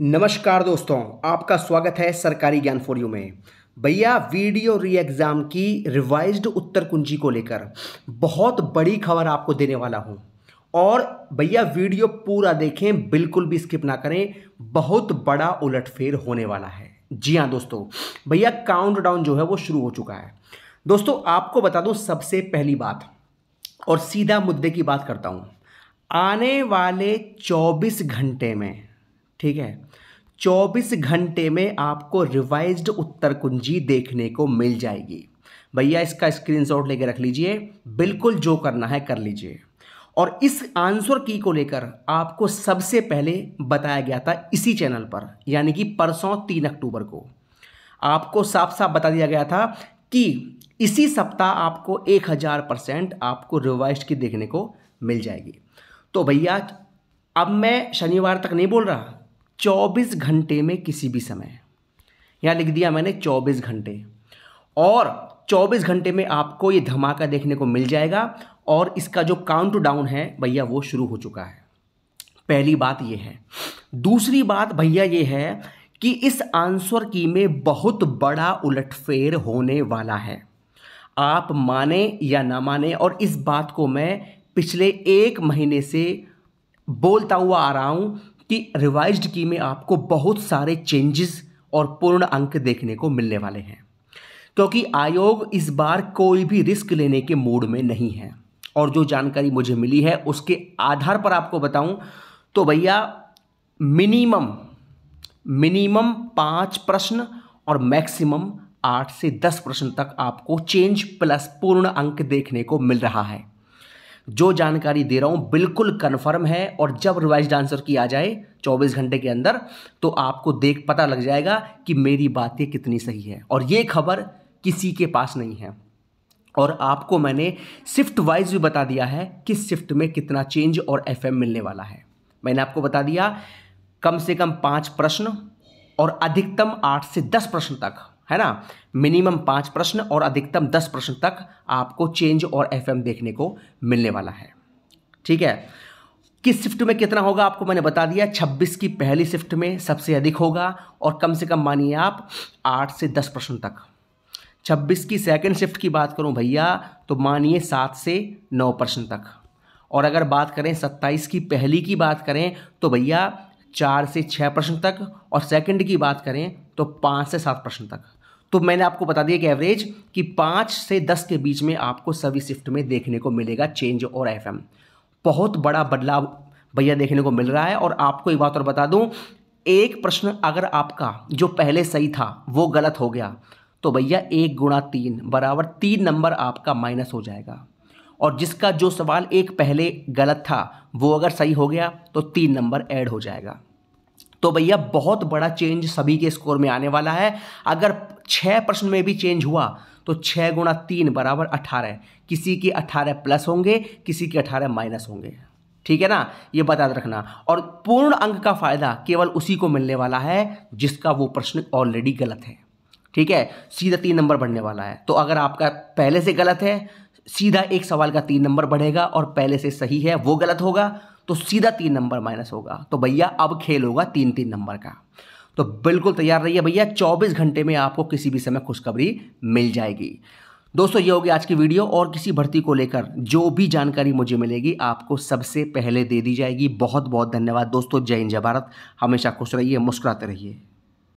नमस्कार दोस्तों आपका स्वागत है सरकारी ज्ञान फॉर यू में भैया वीडियो री एग्ज़ाम की रिवाइज्ड उत्तर कुंजी को लेकर बहुत बड़ी खबर आपको देने वाला हूं और भैया वीडियो पूरा देखें बिल्कुल भी स्किप ना करें बहुत बड़ा उलटफेर होने वाला है जी हाँ दोस्तों भैया काउंटडाउन जो है वो शुरू हो चुका है दोस्तों आपको बता दूँ सबसे पहली बात और सीधा मुद्दे की बात करता हूँ आने वाले चौबीस घंटे में ठीक है 24 घंटे में आपको रिवाइज्ड उत्तर कुंजी देखने को मिल जाएगी भैया इसका स्क्रीनशॉट लेकर रख लीजिए बिल्कुल जो करना है कर लीजिए और इस आंसर की को लेकर आपको सबसे पहले बताया गया था इसी चैनल पर यानी कि परसों तीन अक्टूबर को आपको साफ साफ बता दिया गया था कि इसी सप्ताह आपको एक हज़ार परसेंट आपको रिवाइज की देखने को मिल जाएगी तो भैया अब मैं शनिवार तक नहीं बोल रहा 24 घंटे में किसी भी समय यहाँ लिख दिया मैंने 24 घंटे और 24 घंटे में आपको ये धमाका देखने को मिल जाएगा और इसका जो काउंट डाउन है भैया वो शुरू हो चुका है पहली बात ये है दूसरी बात भैया ये है कि इस आंसर की में बहुत बड़ा उलटफेर होने वाला है आप माने या ना माने और इस बात को मैं पिछले एक महीने से बोलता हुआ आ रहा हूँ कि रिवाइज्ड की में आपको बहुत सारे चेंजेस और पूर्ण अंक देखने को मिलने वाले हैं क्योंकि तो आयोग इस बार कोई भी रिस्क लेने के मूड में नहीं है और जो जानकारी मुझे मिली है उसके आधार पर आपको बताऊं तो भैया मिनिमम मिनिमम पाँच प्रश्न और मैक्सिमम आठ से दस प्रश्न तक आपको चेंज प्लस पूर्ण अंक देखने को मिल रहा है जो जानकारी दे रहा हूँ बिल्कुल कन्फर्म है और जब रिवाइज आंसर की आ जाए 24 घंटे के अंदर तो आपको देख पता लग जाएगा कि मेरी बातें कितनी सही है और ये खबर किसी के पास नहीं है और आपको मैंने शिफ्ट वाइज भी बता दिया है कि शिफ्ट में कितना चेंज और एफ मिलने वाला है मैंने आपको बता दिया कम से कम पाँच प्रश्न और अधिकतम आठ से दस प्रश्न तक है ना मिनिमम पाँच प्रश्न और अधिकतम दस प्रश्न तक आपको चेंज और एफ देखने को मिलने वाला है ठीक है किस शिफ्ट में कितना होगा आपको मैंने बता दिया 26 की पहली शिफ्ट में सबसे अधिक होगा और कम से कम मानिए आप 8 से 10 प्रश्न तक 26 की सेकंड शिफ्ट की बात करूं भैया तो मानिए 7 से 9 प्रश्न तक और अगर बात करें 27 की पहली की बात करें तो भैया चार से छः प्रश्न तक और सेकंड की बात करें तो पाँच से सात प्रश्न तक तो मैंने आपको बता दिया कि एवरेज कि पाँच से दस के बीच में आपको सभी शिफ्ट में देखने को मिलेगा चेंज और एफ बहुत बड़ा बदलाव भैया देखने को मिल रहा है और आपको एक बात और बता दूँ एक प्रश्न अगर आपका जो पहले सही था वो गलत हो गया तो भैया एक गुणा तीन बराबर तीन नंबर आपका माइनस हो जाएगा और जिसका जो सवाल एक पहले गलत था वो अगर सही हो गया तो तीन नंबर ऐड हो जाएगा तो भैया बहुत बड़ा चेंज सभी के स्कोर में आने वाला है अगर छः प्रश्न में भी चेंज हुआ तो छः गुणा तीन बराबर अठारह किसी के अठारह प्लस होंगे किसी के अठारह माइनस होंगे ठीक है ना ये बता रखना और पूर्ण अंक का फायदा केवल उसी को मिलने वाला है जिसका वो प्रश्न ऑलरेडी गलत है ठीक है सीधा तीन नंबर बढ़ने वाला है तो अगर आपका पहले से गलत है सीधा एक सवाल का तीन नंबर बढ़ेगा और पहले से सही है वो गलत होगा तो सीधा तीन नंबर माइनस होगा तो भैया अब खेल होगा तीन तीन नंबर का तो बिल्कुल तैयार रहिए भैया 24 घंटे में आपको किसी भी समय खुशखबरी मिल जाएगी दोस्तों ये होगी आज की वीडियो और किसी भर्ती को लेकर जो भी जानकारी मुझे मिलेगी आपको सबसे पहले दे दी जाएगी बहुत बहुत धन्यवाद दोस्तों जय हिंद जय भारत हमेशा खुश रहिए मुस्कुराते रहिए